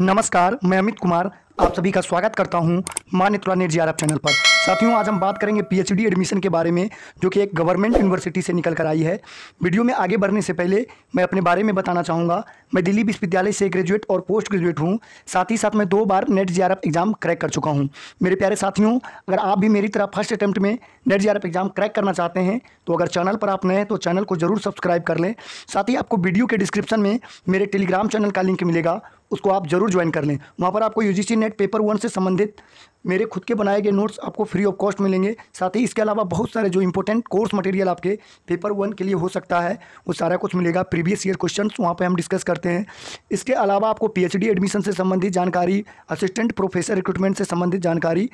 नमस्कार मैं अमित कुमार आप सभी का स्वागत करता हूं मान्यतुला नेट जी चैनल पर साथियों आज हम बात करेंगे पीएचडी एडमिशन के बारे में जो कि एक गवर्नमेंट यूनिवर्सिटी से निकल कर आई है वीडियो में आगे बढ़ने से पहले मैं अपने बारे में बताना चाहूँगा मैं दिल्ली विश्वविद्यालय से ग्रेजुएट और पोस्ट ग्रेजुएट हूँ साथ ही साथ मैं दो बार नेट जी एग्ज़ाम क्रैक कर चुका हूँ मेरे प्यारे साथियों अगर आप भी मेरी तरह फर्स्ट अटैम्प्ट में नेट जी एग्ज़ाम क्रैक करना चाहते हैं तो अगर चैनल पर आप नए हैं तो चैनल को ज़रूर सब्सक्राइब कर लें साथ ही आपको वीडियो के डिस्क्रिप्शन में मेरे टेलीग्राम चैनल का लिंक मिलेगा उसको आप जरूर ज्वाइन कर लें वहाँ पर आपको यू नेट पेपर वन से संबंधित मेरे खुद के बनाए गए नोट्स आपको फ्री ऑफ कॉस्ट मिलेंगे साथ ही इसके अलावा बहुत सारे जो इंपॉर्टेंट कोर्स मटेरियल आपके पेपर वन के लिए हो सकता है वो सारा कुछ मिलेगा प्रीवियस ईयर क्वेश्चन वहाँ पे हम डिस्कस करते हैं सकते हैं इसके अलावा आपको पीएचडी एडमिशन से संबंधित जानकारी असिस्टेंट प्रोफेसर रिक्रूटमेंट से संबंधित जानकारी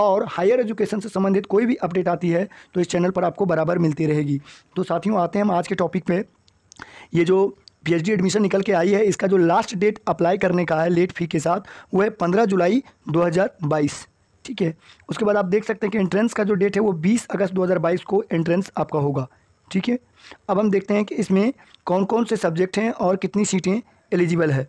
और हायर एजुकेशन से संबंधित कोई भी अपडेट आती है तो इस चैनल पर आपको बराबर मिलती रहेगी तो साथियों आते हैं हम आज के टॉपिक पर ये जो पीएचडी एडमिशन निकल के आई है इसका जो लास्ट डेट अप्लाई करने का है लेट फी के साथ वो है पंद्रह जुलाई 2022 ठीक है उसके बाद आप देख सकते हैं कि एंट्रेंस का जो डेट है वो 20 अगस्त 2022 को एंट्रेंस आपका होगा ठीक है अब हम देखते हैं कि इसमें कौन कौन से सब्जेक्ट हैं और कितनी सीटें एलिजिबल है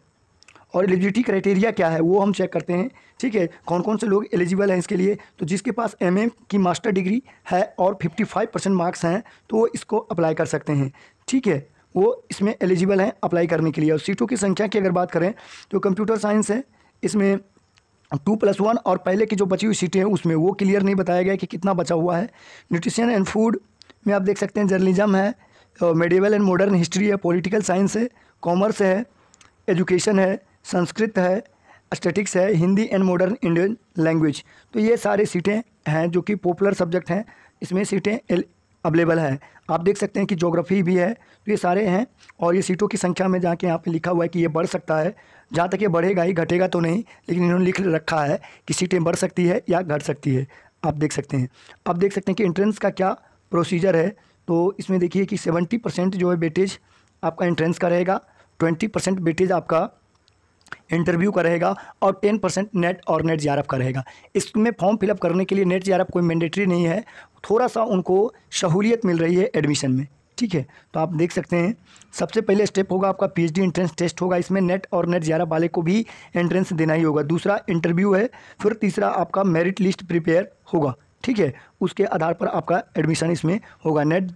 और एलिजिबिलिटी क्राइटेरिया क्या है वो हम चेक करते हैं ठीक है कौन कौन से लोग एलिजिबल हैं इसके लिए तो जिसके पास एम की मास्टर डिग्री है और 55 परसेंट मार्क्स हैं तो वो इसको अप्लाई कर सकते हैं ठीक है वो इसमें एलिजिबल हैं अप्लाई करने के लिए और सीटों की संख्या की अगर बात करें तो कंप्यूटर साइंस है इसमें टू प्लस वन और पहले की जो बची हुई सीटें हैं उसमें वो क्लियर नहीं बताया गया कि कितना बचा हुआ है न्यूट्रिशन एंड फूड में आप देख सकते हैं जर्नलिज्म है तो मेडिवल एंड मॉडर्न हिस्ट्री है पॉलिटिकल साइंस है कॉमर्स है एजुकेशन है संस्कृत है स्टेटिक्स है Hindi and modern Indian language तो ये सारे सीटें हैं जो कि पॉपुलर सब्जेक्ट हैं इसमें सीटें अवेलेबल है आप देख सकते हैं कि जोग्राफ़ी भी है तो ये सारे हैं और ये सीटों की संख्या में जाके यहाँ पे लिखा हुआ है कि ये बढ़ सकता है जहाँ तक ये बढ़ेगा ही घटेगा तो नहीं लेकिन इन्होंने लिख रखा है कि सीटें बढ़ सकती है या घट सकती है आप देख सकते हैं आप देख सकते हैं कि एंट्रेंस का क्या प्रोसीजर है तो इसमें देखिए कि सेवेंटी परसेंट जो है बेटेज आपका एंट्रेंस का रहेगा ट्वेंटी परसेंट बेटेज आपका इंटरव्यू का रहेगा और टेन परसेंट नेट और नेट जी का रहेगा इसमें फॉर्म फिलअप करने के लिए नेट जी कोई मैंडेटरी नहीं है थोड़ा सा उनको सहूलियत मिल रही है एडमिशन में ठीक है तो आप देख सकते हैं सबसे पहले स्टेप होगा आपका पीएचडी एंट्रेंस टेस्ट होगा इसमें नेट और नेट ज़्यादा वाले को भी एंट्रेंस देना ही होगा दूसरा इंटरव्यू है फिर तीसरा आपका मेरिट लिस्ट प्रिपेयर होगा ठीक है उसके आधार पर आपका एडमिशन इसमें होगा नेट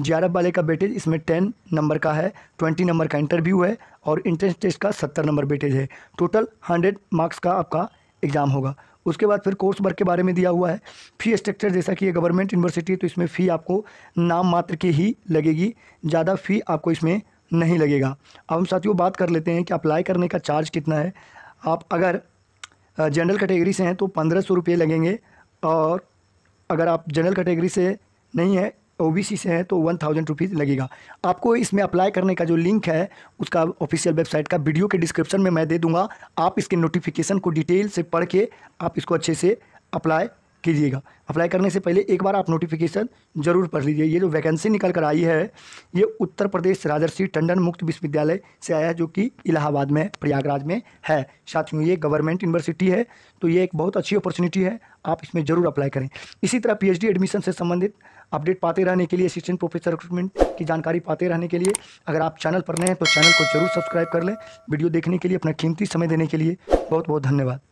ग्यारह वाले का बेटेज इसमें टेन नंबर का है ट्वेंटी नंबर का इंटरव्यू है और इंट्रेंस टेस्ट का सत्तर नंबर बेटेज है टोटल हंड्रेड मार्क्स का आपका एग्ज़ाम होगा उसके बाद फिर कोर्स वर्क के बारे में दिया हुआ है फ़ी स्ट्रक्चर जैसा कि ये गवर्नमेंट यूनिवर्सिटी है तो इसमें फ़ी आपको नाम मात्र की ही लगेगी ज़्यादा फ़ी आपको इसमें नहीं लगेगा अब हम साथियों बात कर लेते हैं कि अप्लाई करने का चार्ज कितना है आप अगर जनरल कैटेगरी से हैं तो पंद्रह सौ रुपये लगेंगे और अगर आप जनरल कैटेगरी से नहीं है ओबीसी से हैं तो वन थाउजेंड रुपीज़ लगेगा आपको इसमें अप्लाई करने का जो लिंक है उसका ऑफिशियल वेबसाइट का वीडियो के डिस्क्रिप्शन में मैं दे दूंगा आप इसके नोटिफिकेशन को डिटेल से पढ़ के आप इसको अच्छे से अप्लाई कीजिएगा अप्लाई करने से पहले एक बार आप नोटिफिकेशन जरूर पढ़ लीजिए ये जो वैकेंसी निकल कर आई है ये उत्तर प्रदेश राजर्षि टंडन मुक्त विश्वविद्यालय से आया है जो कि इलाहाबाद में प्रयागराज में है साथियों ये गवर्नमेंट यूनिवर्सिटी है तो ये एक बहुत अच्छी अपॉर्चुनिटी है आप इसमें ज़रूर अप्लाई करें इसी तरह पी एडमिशन से संबंधित अपडेट पाते रहने के लिए असिस्टेंट प्रोफेसर रिक्रूटमेंट की जानकारी पाते रहने के लिए अगर आप चैनल पर नए हैं तो चैनल को जरूर सब्सक्राइब कर लें वीडियो देखने के लिए अपना कीमती समय देने के लिए बहुत बहुत धन्यवाद